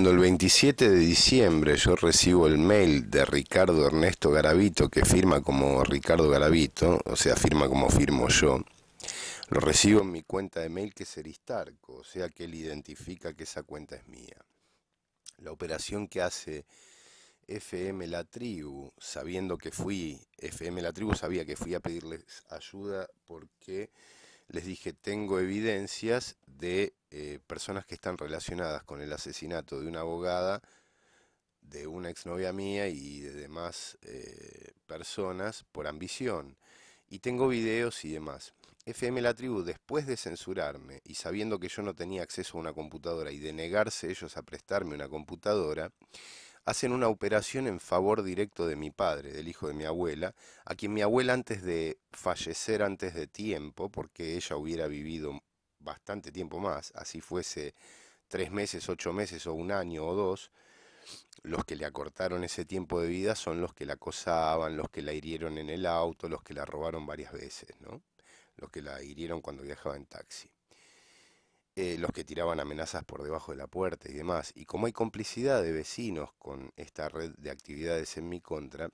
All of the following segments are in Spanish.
Cuando el 27 de diciembre yo recibo el mail de Ricardo Ernesto Garavito, que firma como Ricardo Garavito, o sea, firma como firmo yo, lo recibo en mi cuenta de mail que es Aristarco, o sea que él identifica que esa cuenta es mía. La operación que hace FM La Tribu, sabiendo que fui, FM La Tribu sabía que fui a pedirles ayuda porque les dije, tengo evidencias de eh, personas que están relacionadas con el asesinato de una abogada, de una exnovia mía y de demás eh, personas por ambición. Y tengo videos y demás. FM La Tribu, después de censurarme y sabiendo que yo no tenía acceso a una computadora y de negarse ellos a prestarme una computadora, hacen una operación en favor directo de mi padre, del hijo de mi abuela, a quien mi abuela antes de fallecer antes de tiempo, porque ella hubiera vivido bastante tiempo más, así fuese tres meses, ocho meses o un año o dos, los que le acortaron ese tiempo de vida son los que la acosaban, los que la hirieron en el auto, los que la robaron varias veces, ¿no? los que la hirieron cuando viajaba en taxi. Eh, los que tiraban amenazas por debajo de la puerta y demás. Y como hay complicidad de vecinos con esta red de actividades en mi contra,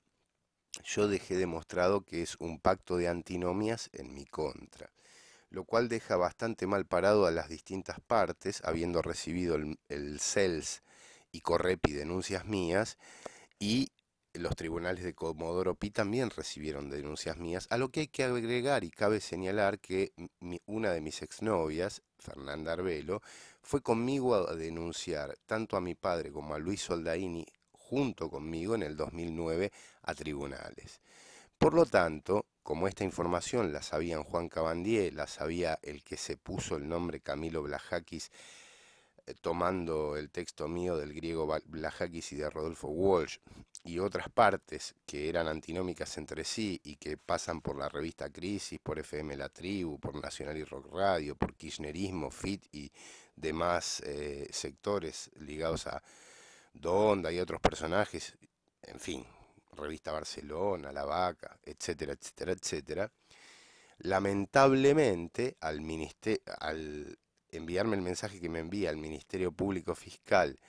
yo dejé demostrado que es un pacto de antinomias en mi contra, lo cual deja bastante mal parado a las distintas partes, habiendo recibido el, el CELS y Correpi denuncias mías, y los tribunales de Comodoro Pi también recibieron denuncias mías, a lo que hay que agregar y cabe señalar que una de mis exnovias, Fernanda Arbelo, fue conmigo a denunciar tanto a mi padre como a Luis Soldaini junto conmigo en el 2009 a tribunales. Por lo tanto, como esta información la sabía Juan Cabandier, la sabía el que se puso el nombre Camilo Blajaquis, eh, tomando el texto mío del griego Blajakis y de Rodolfo Walsh y otras partes que eran antinómicas entre sí y que pasan por la revista Crisis, por FM La Tribu, por Nacional y Rock Radio, por Kirchnerismo, FIT y demás eh, sectores ligados a Donda y otros personajes, en fin, revista Barcelona, La Vaca, etcétera, etcétera, etcétera lamentablemente al, al, enviarme el mensaje que me envía el Ministerio Público Fiscal,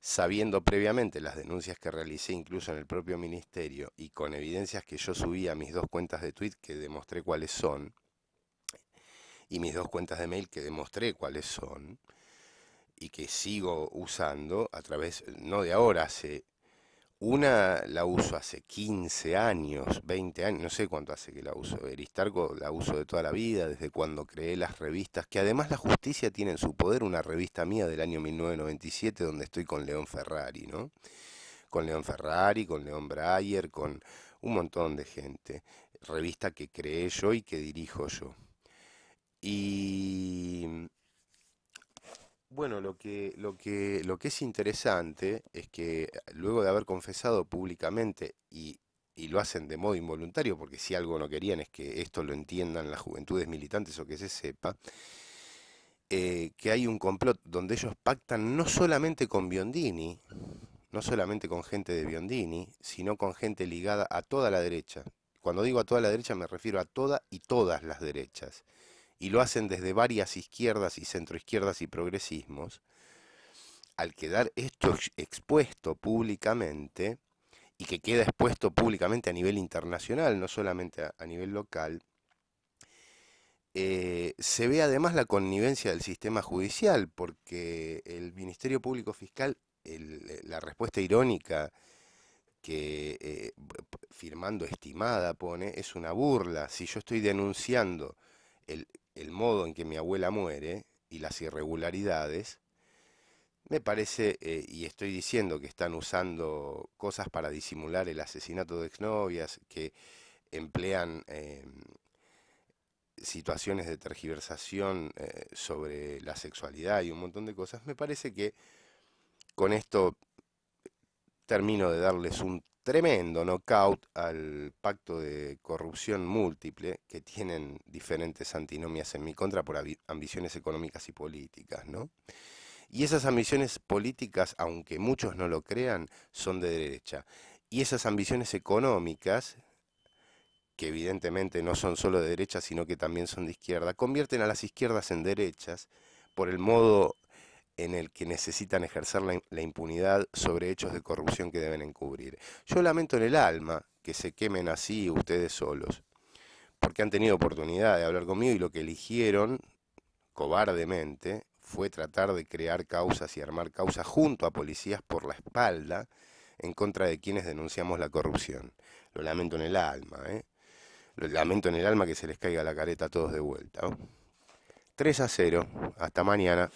sabiendo previamente las denuncias que realicé incluso en el propio ministerio y con evidencias que yo subí a mis dos cuentas de tweet que demostré cuáles son, y mis dos cuentas de mail que demostré cuáles son, y que sigo usando a través, no de ahora, hace una la uso hace 15 años, 20 años, no sé cuánto hace que la uso. Aristarco la uso de toda la vida, desde cuando creé las revistas, que además La Justicia tiene en su poder una revista mía del año 1997 donde estoy con León Ferrari, ¿no? Con León Ferrari, con León Breyer, con un montón de gente. Revista que creé yo y que dirijo yo. Y bueno, lo que, lo que, lo que es interesante es que eh, luego de haber confesado públicamente, y, lo hacen de modo involuntario, porque si algo no querían es que esto lo entiendan las juventudes militantes o que se sepa, eh, que hay un complot donde ellos pactan no solamente con Biondini, no solamente con gente de Biondini, sino con gente ligada a toda la derecha. Cuando digo a toda la derecha me refiero a toda y todas las derechas y lo hacen desde varias izquierdas y centroizquierdas y progresismos, al quedar esto expuesto públicamente, y que queda expuesto públicamente a nivel internacional, no solamente a, nivel local, eh, se ve además la connivencia del sistema judicial, porque el Ministerio Público Fiscal, eh, la respuesta irónica que eh, firmando estimada pone, es una burla. Si yo estoy denunciando el, el modo en que mi abuela muere y las irregularidades, me parece, eh, y estoy diciendo que están usando cosas para disimular el asesinato de exnovias, que emplean em, situaciones de tergiversación eh, sobre la sexualidad y un montón de cosas, me parece que con esto termino de darles un tremendo knockout al pacto de corrupción múltiple que tienen diferentes antinomias en mi contra por ambiciones económicas y políticas, ¿no? Y esas ambiciones políticas, aunque muchos no lo crean, son de derecha. Y esas ambiciones económicas, que evidentemente no son solo de derecha, sino que también son de izquierda, convierten a las izquierdas en derechas por el modo en el que necesitan ejercer la, impunidad sobre hechos de corrupción que deben encubrir. Yo lamento en el alma que se quemen así ustedes solos, porque han tenido oportunidad de hablar conmigo y lo que eligieron cobardemente fue tratar de crear causas y armar causas junto a policías por la espalda en contra de quienes denunciamos la corrupción. Lo lamento en el alma, ¿eh? Lo lamento en el alma que se les caiga la careta a todos de vuelta. 3 a 0. Hasta mañana.